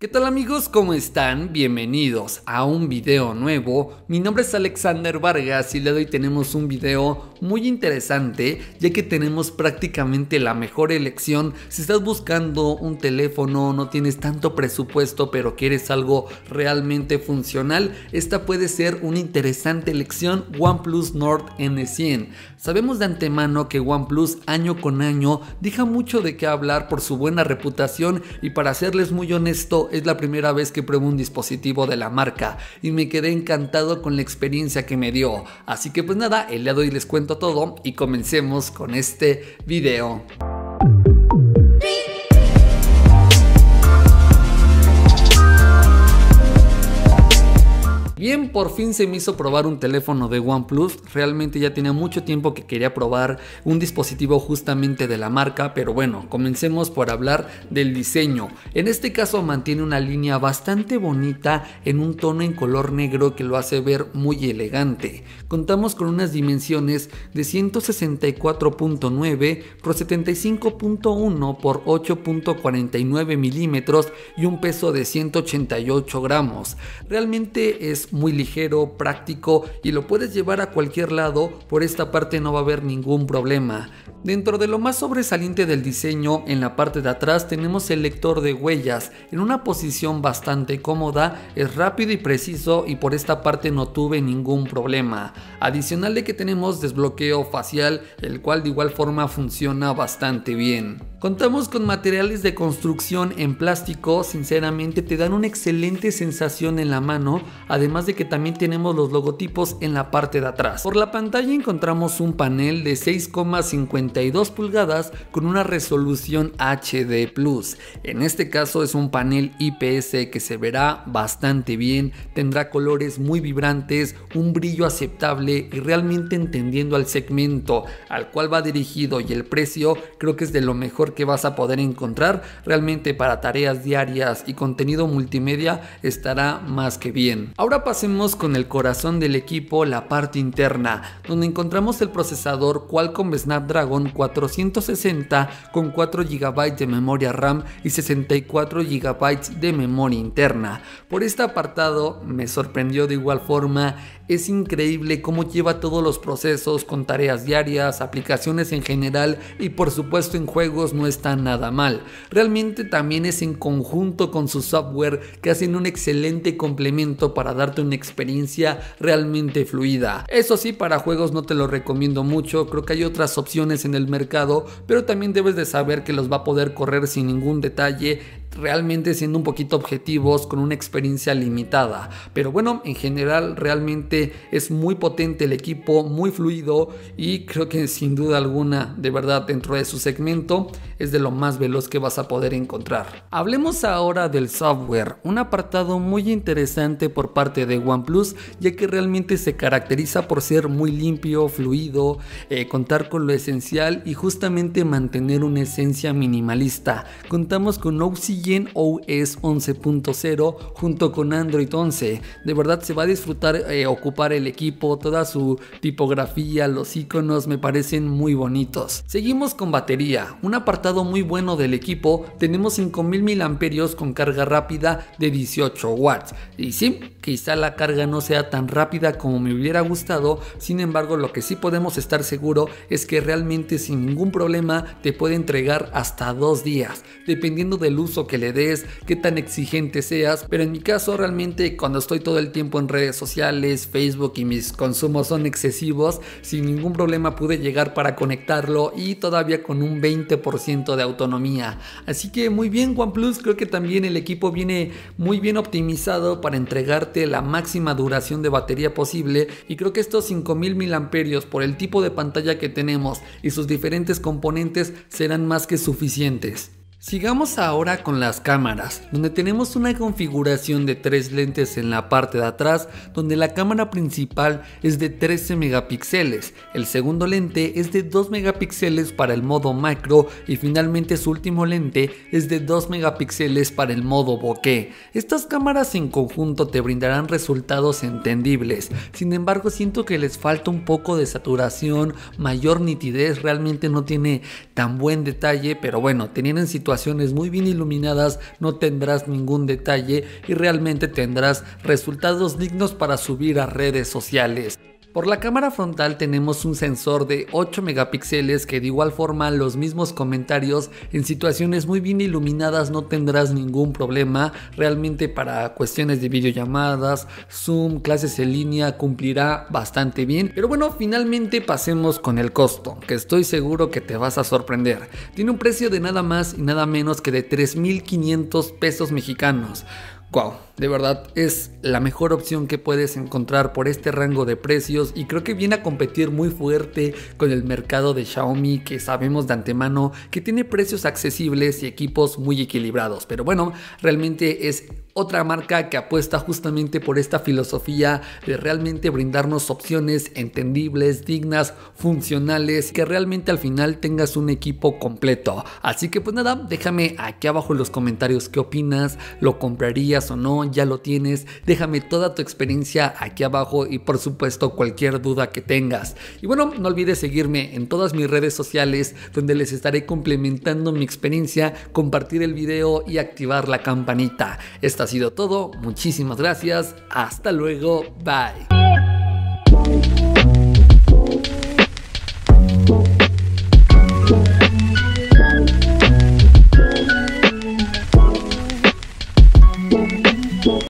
¿Qué tal amigos? ¿Cómo están? Bienvenidos a un video nuevo. Mi nombre es Alexander Vargas y le doy tenemos un video muy interesante ya que tenemos prácticamente la mejor elección si estás buscando un teléfono, no tienes tanto presupuesto pero quieres algo realmente funcional, esta puede ser una interesante elección OnePlus Nord N100. Sabemos de antemano que OnePlus año con año deja mucho de qué hablar por su buena reputación y para serles muy honesto es la primera vez que pruebo un dispositivo de la marca y me quedé encantado con la experiencia que me dio. Así que pues nada, el día de hoy les cuento todo y comencemos con este video. Bien, por fin se me hizo probar un teléfono de OnePlus. Realmente ya tenía mucho tiempo que quería probar un dispositivo justamente de la marca, pero bueno, comencemos por hablar del diseño. En este caso mantiene una línea bastante bonita en un tono en color negro que lo hace ver muy elegante. Contamos con unas dimensiones de 164.9 por 75.1 por 8.49 milímetros y un peso de 188 gramos. Realmente es muy ligero, práctico y lo puedes llevar a cualquier lado, por esta parte no va a haber ningún problema. Dentro de lo más sobresaliente del diseño, en la parte de atrás tenemos el lector de huellas, en una posición bastante cómoda, es rápido y preciso y por esta parte no tuve ningún problema. Adicional de que tenemos desbloqueo facial, el cual de igual forma funciona bastante bien. Contamos con materiales de construcción en plástico, sinceramente te dan una excelente sensación en la mano, además de que también tenemos los logotipos en la parte de atrás. Por la pantalla encontramos un panel de 6,52 pulgadas con una resolución HD+. En este caso es un panel IPS que se verá bastante bien, tendrá colores muy vibrantes, un brillo aceptable y realmente entendiendo al segmento al cual va dirigido y el precio, creo que es de lo mejor que vas a poder encontrar. Realmente para tareas diarias y contenido multimedia estará más que bien. Ahora hacemos con el corazón del equipo, la parte interna, donde encontramos el procesador Qualcomm Snapdragon 460 con 4 GB de memoria RAM y 64 GB de memoria interna. Por este apartado me sorprendió de igual forma es increíble cómo lleva todos los procesos con tareas diarias, aplicaciones en general y por supuesto en juegos no está nada mal. Realmente también es en conjunto con su software que hacen un excelente complemento para darte una experiencia realmente fluida. Eso sí, para juegos no te lo recomiendo mucho, creo que hay otras opciones en el mercado, pero también debes de saber que los va a poder correr sin ningún detalle realmente siendo un poquito objetivos con una experiencia limitada. Pero bueno, en general realmente es muy potente el equipo, muy fluido y creo que sin duda alguna, de verdad, dentro de su segmento es de lo más veloz que vas a poder encontrar. Hablemos ahora del software, un apartado muy interesante por parte de OnePlus, ya que realmente se caracteriza por ser muy limpio, fluido, eh, contar con lo esencial y justamente mantener una esencia minimalista. Contamos con OCG en OS 11.0 junto con Android 11. De verdad se va a disfrutar eh, ocupar el equipo, toda su tipografía, los iconos me parecen muy bonitos. Seguimos con batería, un apartado muy bueno del equipo, tenemos 5000 amperios con carga rápida de 18 watts. Y sí, quizá la carga no sea tan rápida como me hubiera gustado, sin embargo lo que sí podemos estar seguro es que realmente sin ningún problema te puede entregar hasta dos días, dependiendo del uso que le des, qué tan exigente seas, pero en mi caso realmente cuando estoy todo el tiempo en redes sociales, Facebook y mis consumos son excesivos, sin ningún problema pude llegar para conectarlo y todavía con un 20% de autonomía. Así que muy bien OnePlus, creo que también el equipo viene muy bien optimizado para entregarte la máxima duración de batería posible y creo que estos 5000 amperios por el tipo de pantalla que tenemos y sus diferentes componentes serán más que suficientes. Sigamos ahora con las cámaras, donde tenemos una configuración de tres lentes en la parte de atrás, donde la cámara principal es de 13 megapíxeles, el segundo lente es de 2 megapíxeles para el modo macro y finalmente su último lente es de 2 megapíxeles para el modo bokeh. Estas cámaras en conjunto te brindarán resultados entendibles, sin embargo siento que les falta un poco de saturación, mayor nitidez, realmente no tiene tan buen detalle, pero bueno, teniendo en situación situaciones muy bien iluminadas no tendrás ningún detalle y realmente tendrás resultados dignos para subir a redes sociales. Por la cámara frontal tenemos un sensor de 8 megapíxeles que de igual forma los mismos comentarios en situaciones muy bien iluminadas no tendrás ningún problema realmente para cuestiones de videollamadas, Zoom, clases en línea cumplirá bastante bien. Pero bueno, finalmente pasemos con el costo que estoy seguro que te vas a sorprender. Tiene un precio de nada más y nada menos que de 3.500 pesos mexicanos. Wow, de verdad es la mejor opción que puedes encontrar por este rango de precios y creo que viene a competir muy fuerte con el mercado de Xiaomi que sabemos de antemano que tiene precios accesibles y equipos muy equilibrados. Pero bueno, realmente es otra marca que apuesta justamente por esta filosofía de realmente brindarnos opciones entendibles, dignas, funcionales, que realmente al final tengas un equipo completo. Así que pues nada, déjame aquí abajo en los comentarios qué opinas, lo compraría o no, ya lo tienes. Déjame toda tu experiencia aquí abajo y por supuesto cualquier duda que tengas. Y bueno, no olvides seguirme en todas mis redes sociales donde les estaré complementando mi experiencia, compartir el video y activar la campanita. Esto ha sido todo, muchísimas gracias, hasta luego, bye.